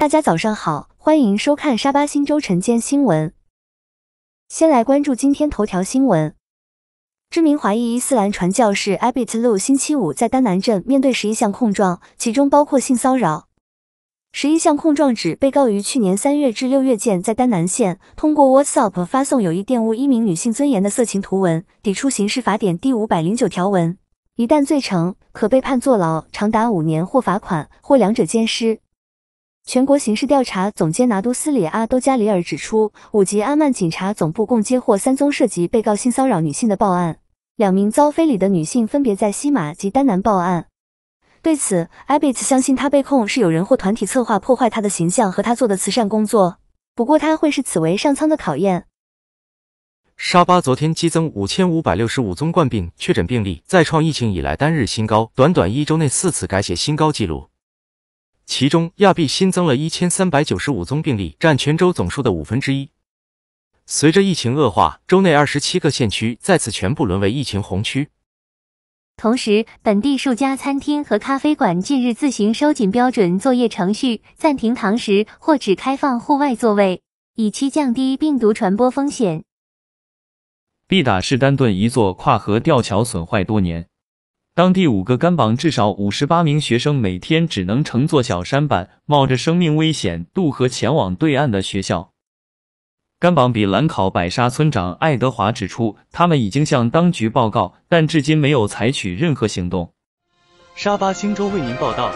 大家早上好，欢迎收看沙巴新州晨间新闻。先来关注今天头条新闻：知名华裔伊斯兰传教士 Abdul u t 星期五在丹南镇面对十一项控状，其中包括性骚扰。十一项控状指被告于去年三月至六月间在丹南县通过 WhatsApp 发送有意玷污一名女性尊严的色情图文，抵触刑事法典第五百零九条文。一旦罪成，可被判坐牢长达五年或罚款或两者兼施。全国刑事调查总监拿督斯里阿都加里尔指出，五级阿曼警察总部共接获三宗涉及被告性骚扰女性的报案，两名遭非礼的女性分别在西马及丹南报案。对此，艾贝茨相信他被控是有人或团体策划破坏他的形象和他做的慈善工作。不过，他会视此为上苍的考验。沙巴昨天激增五千五百六十五宗冠病确诊病例，再创疫情以来单日新高，短短一周内四次改写新高纪录。其中，亚庇新增了1395宗病例，占全州总数的五分之一。随着疫情恶化，州内27个县区再次全部沦为疫情红区。同时，本地数家餐厅和咖啡馆近日自行收紧标准作业程序，暂停堂食或只开放户外座位，以期降低病毒传播风险。毕打士丹顿一座跨河吊桥损坏多年。当地五个甘榜至少五十八名学生每天只能乘坐小舢板，冒着生命危险渡河前往对岸的学校。甘榜比兰考百沙村长爱德华指出，他们已经向当局报告，但至今没有采取任何行动。沙巴星洲为您报道。